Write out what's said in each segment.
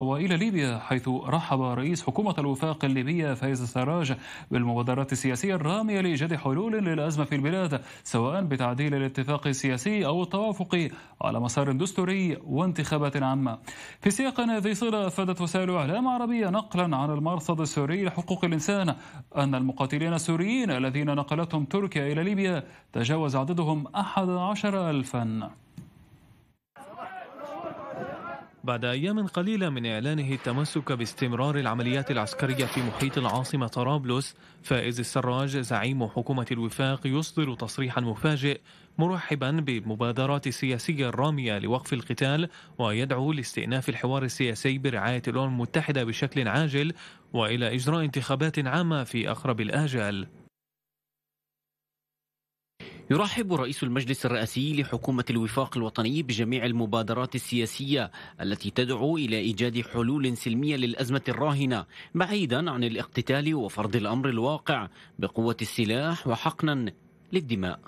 وإلى ليبيا حيث رحب رئيس حكومة الوفاق الليبية فايز السراج بالمبادرات السياسية الرامية لإيجاد حلول للأزمة في البلاد سواء بتعديل الاتفاق السياسي أو التوافق على مسار دستوري وانتخابات عامة في سياق ذي صلة أفادت وسائل إعلام عربية نقلا عن المرصد السوري لحقوق الإنسان أن المقاتلين السوريين الذين نقلتهم تركيا إلى ليبيا تجاوز عددهم عشر ألفاً بعد أيام قليلة من إعلانه التمسك باستمرار العمليات العسكرية في محيط العاصمة طرابلس فائز السراج زعيم حكومة الوفاق يصدر تصريحا مفاجئ مرحبا بالمبادرات السياسية الرامية لوقف القتال ويدعو لاستئناف الحوار السياسي برعاية الأمم المتحدة بشكل عاجل وإلى إجراء انتخابات عامة في أقرب الآجال يرحب رئيس المجلس الرئاسي لحكومة الوفاق الوطني بجميع المبادرات السياسية التي تدعو إلى إيجاد حلول سلمية للأزمة الراهنة بعيدا عن الاقتتال وفرض الأمر الواقع بقوة السلاح وحقنا للدماء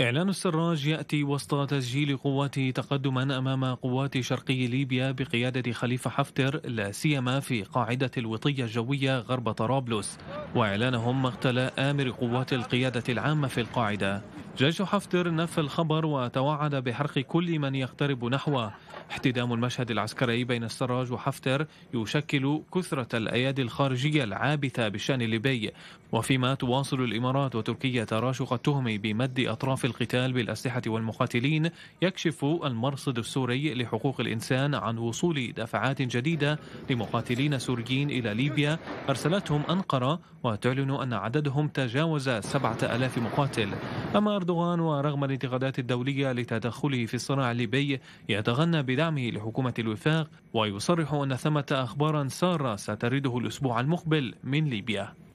إعلان السراج يأتي وسط تسجيل قواته تقدما أمام قوات شرقي ليبيا بقيادة خليفة حفتر لا سيما في قاعدة الوطية الجوية غرب طرابلس وإعلانهم مقتل آمر قوات القيادة العامة في القاعدة جيش حفتر نفى الخبر وتوعد بحرق كل من يقترب نحوه احتدام المشهد العسكري بين السراج وحفتر يشكل كثرة الأيادي الخارجية العابثة بشأن الليبي وفيما تواصل الإمارات وتركيا تراشق التهم بمد أطراف القتال بالأسلحة والمقاتلين يكشف المرصد السوري لحقوق الإنسان عن وصول دفعات جديدة لمقاتلين سوريين إلى ليبيا أرسلتهم أنقرة وتعلن أن عددهم تجاوز سبعة ألاف مقاتل أما أردوغان ورغم الانتقادات الدولية لتدخله في الصراع الليبي يتغنى بدعمه لحكومة الوفاق ويصرح أن ثمة أخبارا سارة سترده الأسبوع المقبل من ليبيا